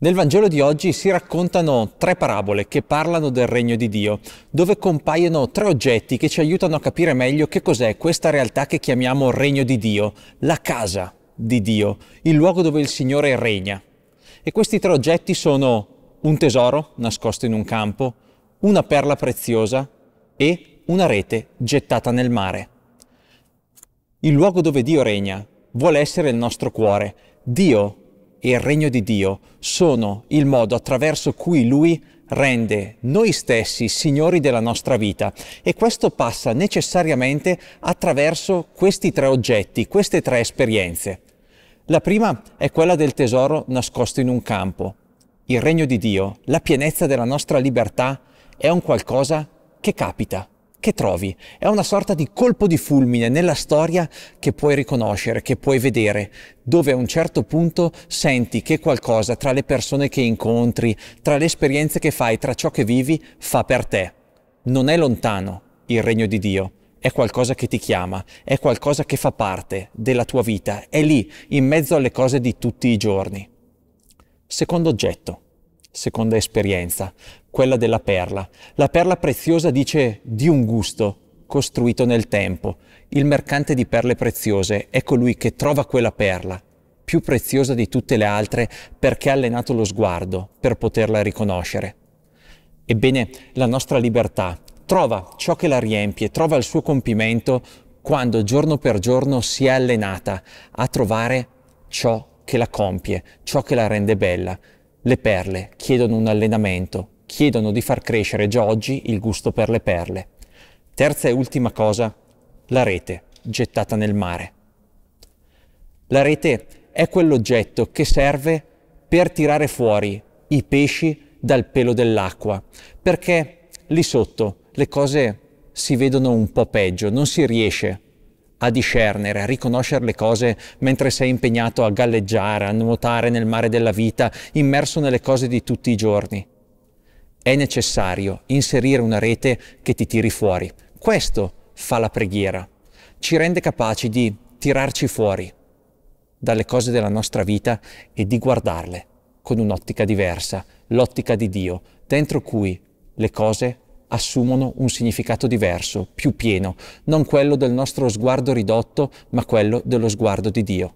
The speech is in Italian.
Nel Vangelo di oggi si raccontano tre parabole che parlano del regno di Dio, dove compaiono tre oggetti che ci aiutano a capire meglio che cos'è questa realtà che chiamiamo regno di Dio, la casa di Dio, il luogo dove il Signore regna. E questi tre oggetti sono un tesoro nascosto in un campo, una perla preziosa e una rete gettata nel mare. Il luogo dove Dio regna vuole essere il nostro cuore. Dio e il regno di Dio sono il modo attraverso cui Lui rende noi stessi signori della nostra vita e questo passa necessariamente attraverso questi tre oggetti, queste tre esperienze. La prima è quella del tesoro nascosto in un campo. Il regno di Dio, la pienezza della nostra libertà, è un qualcosa che capita che trovi. È una sorta di colpo di fulmine nella storia che puoi riconoscere, che puoi vedere, dove a un certo punto senti che qualcosa tra le persone che incontri, tra le esperienze che fai, tra ciò che vivi, fa per te. Non è lontano il regno di Dio, è qualcosa che ti chiama, è qualcosa che fa parte della tua vita, è lì, in mezzo alle cose di tutti i giorni. Secondo oggetto seconda esperienza, quella della perla. La perla preziosa dice di un gusto costruito nel tempo. Il mercante di perle preziose è colui ecco che trova quella perla, più preziosa di tutte le altre, perché ha allenato lo sguardo per poterla riconoscere. Ebbene, la nostra libertà trova ciò che la riempie, trova il suo compimento quando giorno per giorno si è allenata a trovare ciò che la compie, ciò che la rende bella, le perle chiedono un allenamento, chiedono di far crescere già oggi il gusto per le perle. Terza e ultima cosa, la rete gettata nel mare. La rete è quell'oggetto che serve per tirare fuori i pesci dal pelo dell'acqua, perché lì sotto le cose si vedono un po' peggio, non si riesce a discernere, a riconoscere le cose mentre sei impegnato a galleggiare, a nuotare nel mare della vita, immerso nelle cose di tutti i giorni. È necessario inserire una rete che ti tiri fuori. Questo fa la preghiera. Ci rende capaci di tirarci fuori dalle cose della nostra vita e di guardarle con un'ottica diversa, l'ottica di Dio, dentro cui le cose assumono un significato diverso, più pieno, non quello del nostro sguardo ridotto, ma quello dello sguardo di Dio.